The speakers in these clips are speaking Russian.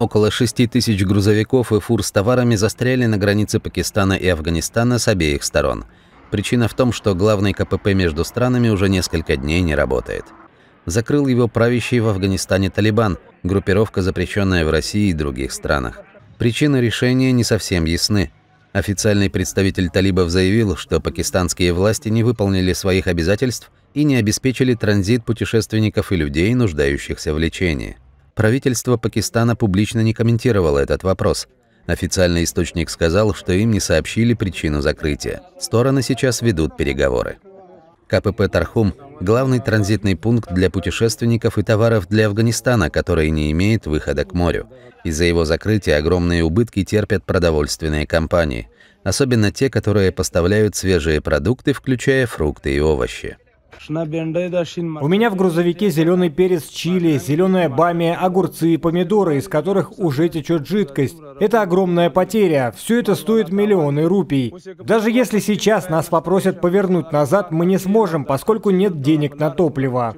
Около 6 тысяч грузовиков и фур с товарами застряли на границе Пакистана и Афганистана с обеих сторон. Причина в том, что главный КПП между странами уже несколько дней не работает. Закрыл его правящий в Афганистане Талибан, группировка, запрещенная в России и других странах. Причины решения не совсем ясны. Официальный представитель талибов заявил, что пакистанские власти не выполнили своих обязательств и не обеспечили транзит путешественников и людей, нуждающихся в лечении. Правительство Пакистана публично не комментировало этот вопрос. Официальный источник сказал, что им не сообщили причину закрытия. Стороны сейчас ведут переговоры. КПП «Тархум» – главный транзитный пункт для путешественников и товаров для Афганистана, который не имеет выхода к морю. Из-за его закрытия огромные убытки терпят продовольственные компании, особенно те, которые поставляют свежие продукты, включая фрукты и овощи. У меня в грузовике зеленый перец чили, зеленая бамия, огурцы и помидоры, из которых уже течет жидкость. Это огромная потеря. Все это стоит миллионы рупий. Даже если сейчас нас попросят повернуть назад, мы не сможем, поскольку нет денег на топливо.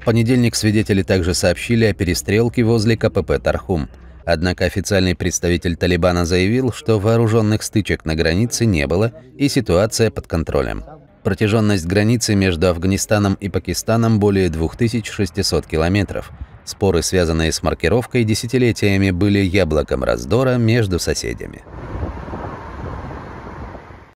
В понедельник свидетели также сообщили о перестрелке возле КПП «Тархум». Однако официальный представитель Талибана заявил, что вооруженных стычек на границе не было и ситуация под контролем. Протяженность границы между Афганистаном и Пакистаном более 2600 километров. Споры, связанные с маркировкой, десятилетиями были яблоком раздора между соседями.